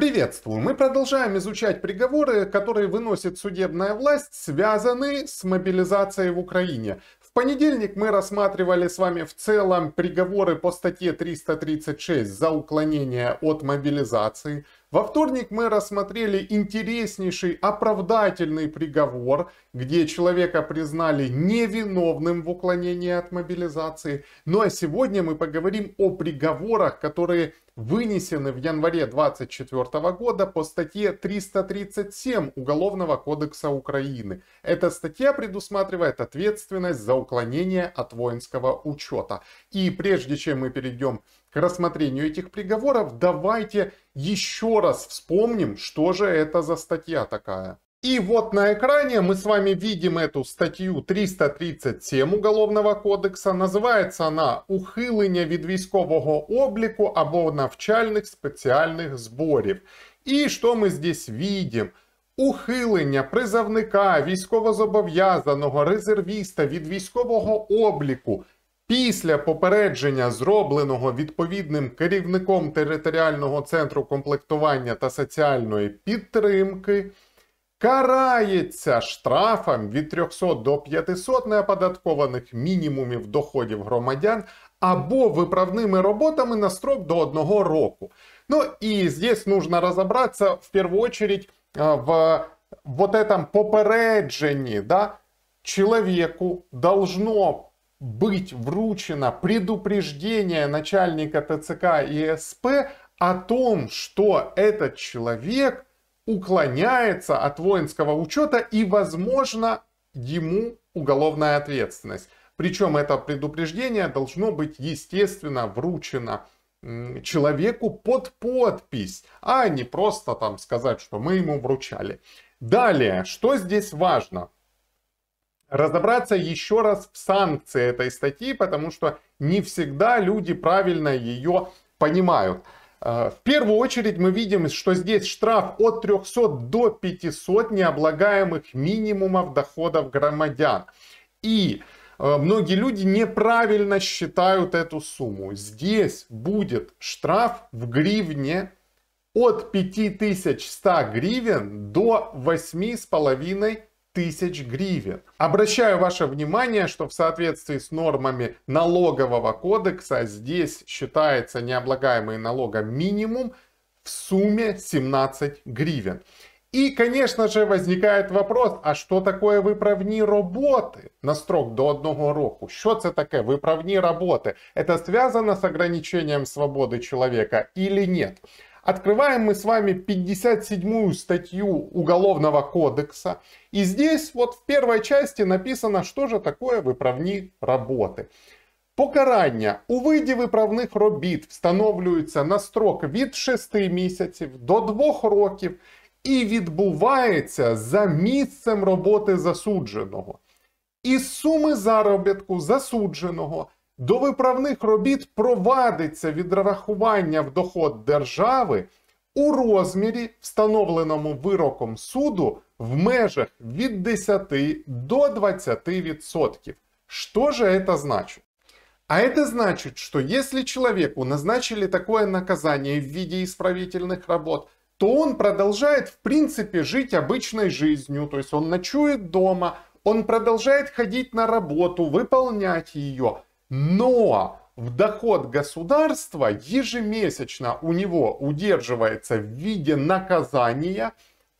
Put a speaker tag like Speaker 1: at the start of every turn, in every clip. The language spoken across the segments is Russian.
Speaker 1: Приветствую! Мы продолжаем изучать приговоры, которые выносит судебная власть, связанные с мобилизацией в Украине. В понедельник мы рассматривали с вами в целом приговоры по статье 336 за уклонение от мобилизации. Во вторник мы рассмотрели интереснейший оправдательный приговор, где человека признали невиновным в уклонении от мобилизации. Ну а сегодня мы поговорим о приговорах, которые вынесены в январе 2024 года по статье 337 Уголовного кодекса Украины. Эта статья предусматривает ответственность за уклонение от воинского учета. И прежде чем мы перейдем к рассмотрению этих приговоров, давайте еще раз вспомним, что же это за статья такая. И вот на экране мы с вами видим эту статью 337 Уголовного кодекса. Називається вона «Ухилення від військового обліку або навчальних спеціальних зборів». І що ми здесь видим? Ухилення призовника військовозобов'язаного резервіста від військового обліку після попередження, зробленого відповідним керівником територіального центру комплектування та соціальної підтримки – карається штрафом від 300 до 500 неоподаткованих мінімумів доходів громадян або виправними роботами на строк до одного року. Ну и здесь нужно разобраться в первую очередь а, в вот этом попереджении, да, человеку должно быть вручено предупреждение начальника ТЦК и СП о том, что этот человек – уклоняется от воинского учета и, возможно, ему уголовная ответственность. Причем это предупреждение должно быть, естественно, вручено человеку под подпись, а не просто там сказать, что мы ему вручали. Далее, что здесь важно? Разобраться еще раз в санкции этой статьи, потому что не всегда люди правильно ее понимают. Э, в первую очередь мы видим, что здесь штраф от 300 до 500 необлагаемых минимумов доходов громадян. И э, многие люди неправильно считают эту сумму. Здесь будет штраф в гривне от 5100 гривен до 8500 тысяч гривен. Обращаю ваше внимание, что в соответствии с нормами налогового кодекса здесь считается необлагаемый налогом минимум в сумме 17 гривен. И, конечно же, возникает вопрос, а что такое выправни работы на строк до одного року? Что это такое? Выправни работы? Это связано с ограничением свободы человека или нет? Открываем мы с вами 57-ю статью Уголовного кодекса. И здесь вот в первой части написано, что же такое виправні роботи. Покарання у виді виправних робіт встановлюється на строк від 6 місяців до 2 років і відбувається за місцем роботи засудженого. і суми заробітку засудженого. До виправних робіт провадиться відрахування в доход держави у розмірі, встановленому вироком суду, в межах від 10 до 20%. Что же это значит? А это значит, что если человеку назначили такое наказание в виде исправительных работ, то он продолжает в принципе жить обычной жизнью, то есть он ночует дома, он продолжает ходить на работу, выполнять ее – но в доход государства ежемесячно у него удерживается в виде наказания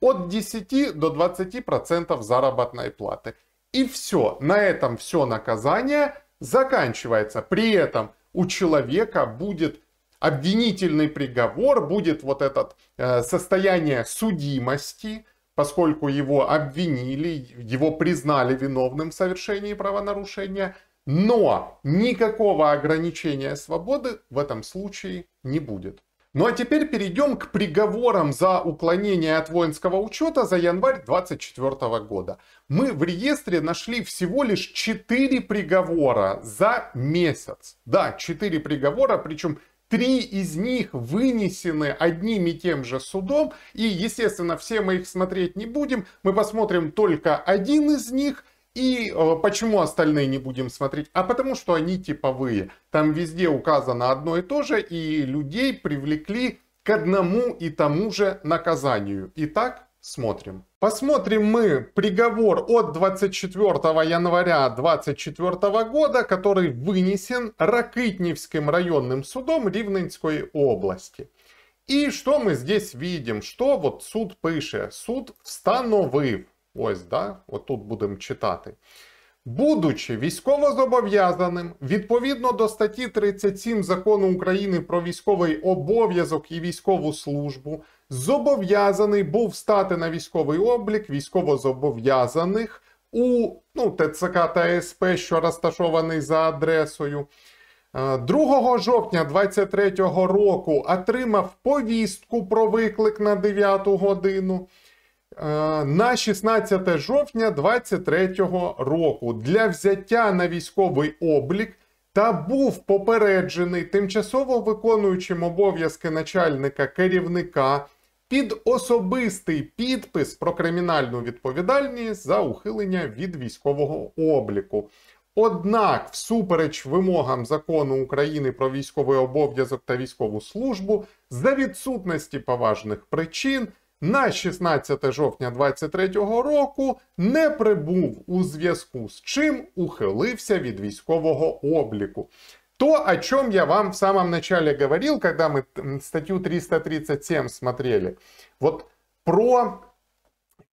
Speaker 1: от 10 до 20 процентов заработной платы. И все, на этом все наказание заканчивается. При этом у человека будет обвинительный приговор, будет вот это э, состояние судимости, поскольку его обвинили, его признали виновным в совершении правонарушения – но никакого ограничения свободы в этом случае не будет. Ну а теперь перейдем к приговорам за уклонение от воинского учета за январь 2024 года. Мы в реестре нашли всего лишь 4 приговора за месяц. Да, 4 приговора, причем Три из них вынесены одним и тем же судом, и, естественно, все мы их смотреть не будем. Мы посмотрим только один из них, и э, почему остальные не будем смотреть? А потому что они типовые. Там везде указано одно и то же, и людей привлекли к одному и тому же наказанию. Итак, смотрим. Посмотрим мы приговор от 24 января 2024 года, который вынесен Ракитневским районным судом Ривненской области. И что мы здесь видим? Что вот суд пыше, Суд встановив Ось, да, отут будемо читати. Будучи військовозобов'язаним, відповідно до статті 37 закону України про військовий обов'язок і військову службу, зобов'язаний був стати на військовий облік військовозобов'язаних у ну, ТЦК та СП, що розташований за адресою. 2 е, жовтня 2023 року отримав повістку про виклик на 9 годину. Е, на 16 жовтня 2023 року для взяття на військовий облік та був попереджений тимчасово виконуючим обов'язки начальника керівника під особистий підпис про кримінальну відповідальність за ухилення від військового обліку. Однак, всупереч вимогам закону України про військовий обов'язок та військову службу, за відсутності поважних причин. на 16 жовтня 23 року не прибув у зв'язку з чим ухилився від військового обліку. То, о чем я вам в самом начале говорил, когда мы статью 337 смотрели. Вот про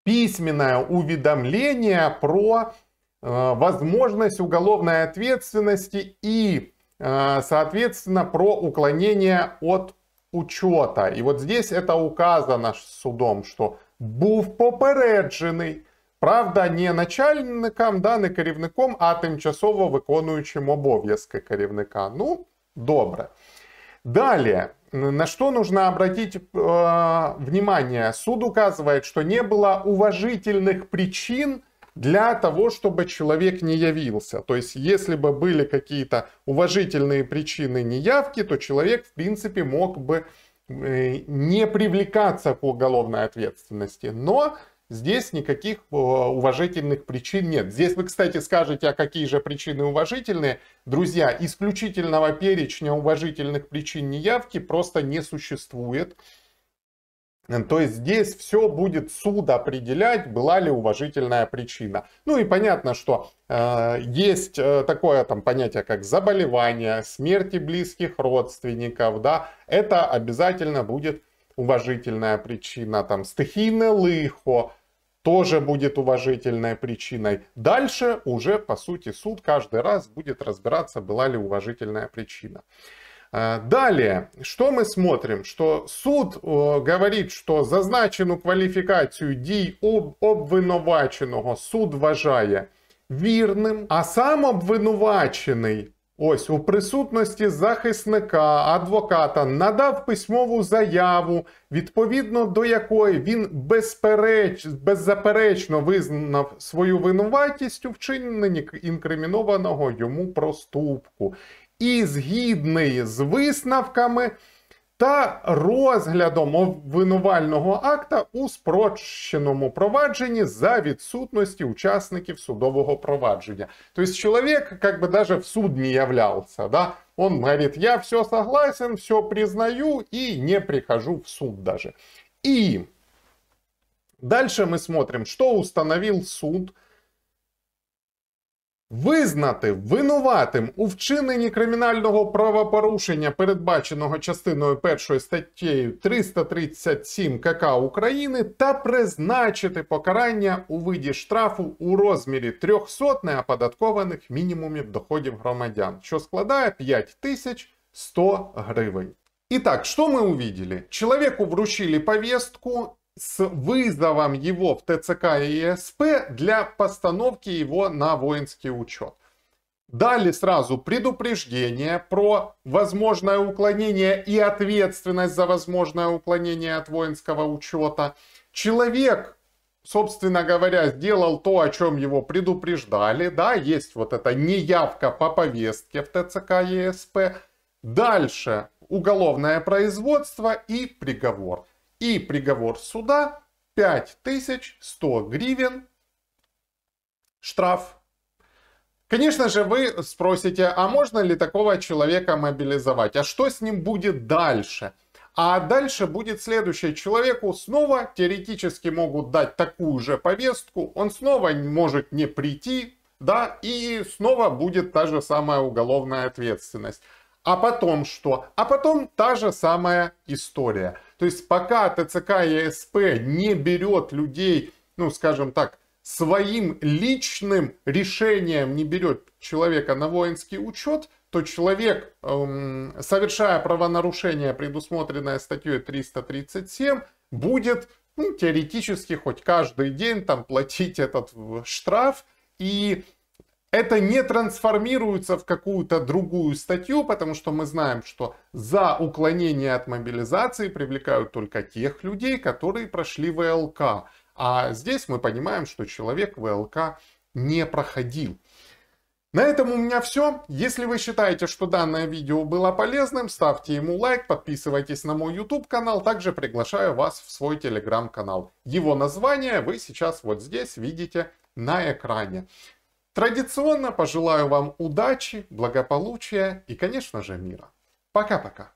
Speaker 1: письменное уведомление про э, возможность уголовной ответственности и, э, соответственно, про уклонение от учета. І от здесь это указано судом, що був попереджений. Правда, не начальником, да, не керівником, а тимчасово виконуючим обов'язки керівника. Ну, добре. Далее, на что нужно обратить э, внимание? Суд указывает, что не было уважительных причин для того, чтобы человек не явился. То есть, если бы были какие-то уважительные причины неявки, то человек, в принципе, мог бы э, не привлекаться к уголовной ответственности. Но Здесь никаких э, уважительных причин нет. Здесь вы, кстати, скажете, а какие же причины уважительные. Друзья, исключительного перечня уважительных причин неявки просто не существует. То есть здесь все будет суд определять, была ли уважительная причина. Ну и понятно, что э, есть э, такое там понятие, как заболевание, смерти близких родственников, да, это обязательно будет уважительная причина, там стихийное лыхо тоже будет уважительной причиной. Дальше уже, по сути, суд каждый раз будет разбираться, была ли уважительная причина. Далее, что мы смотрим? Что суд э, говорить, що зазначену кваліфікацію дій об обвинуваченого суд вважає вірним, а сам обвинувачений Ось у присутності захисника, адвоката надав письмову заяву, відповідно до якої він безпереч... беззаперечно визнав свою винуватість у вчиненні інкримінованого йому проступку і згідний з висновками. та розглядом обвинувального акта у спрощеному провадженні за відсутності учасників судового провадження. То есть человек как бы даже в суд не являлся, да? Он говорит, я все согласен, все признаю и не прихожу в суд даже. И дальше мы смотрим, что установил суд – Визнати винуватим у вчиненні кримінального правопорушення, передбаченого частиною 1 статтєю 337 КК України, та призначити покарання у виді штрафу у розмірі 300 неоподаткованих мінімумів доходів громадян, що складає 5100 гривень. Итак, что мы увидели? Человеку вручили повестку, с вызовом его в ТЦК и ЕСП для постановки его на воинский учет. Дали сразу предупреждение про возможное уклонение и ответственность за возможное уклонение от воинского учета. Человек, собственно говоря, сделал то, о чем его предупреждали. Да, есть вот эта неявка по повестке в ТЦК ЕСП. Дальше уголовное производство и приговор и приговор суда 5100 гривен штраф. Конечно же, вы спросите, а можно ли такого человека мобилизовать? А что с ним будет дальше? А дальше будет следующее. Человеку снова теоретически могут дать такую же повестку, он снова может не прийти, да, и снова будет та же самая уголовная ответственность. А потом что? А потом та же самая история. То есть пока ТЦК и СП не берет людей, ну скажем так, своим личным решением не берет человека на воинский учет, то человек, эм, совершая правонарушение, предусмотренное статьей 337, будет ну, теоретически хоть каждый день там платить этот штраф. И это не трансформируется в какую-то другую статью, потому что мы знаем, что за уклонение от мобилизации привлекают только тех людей, которые прошли ВЛК. А здесь мы понимаем, что человек ВЛК не проходил. На этом у меня все. Если вы считаете, что данное видео было полезным, ставьте ему лайк, подписывайтесь на мой YouTube канал. Также приглашаю вас в свой Telegram канал. Его название вы сейчас вот здесь видите на экране. Традиционно пожелаю вам удачи, благополучия и, конечно же, мира. Пока-пока.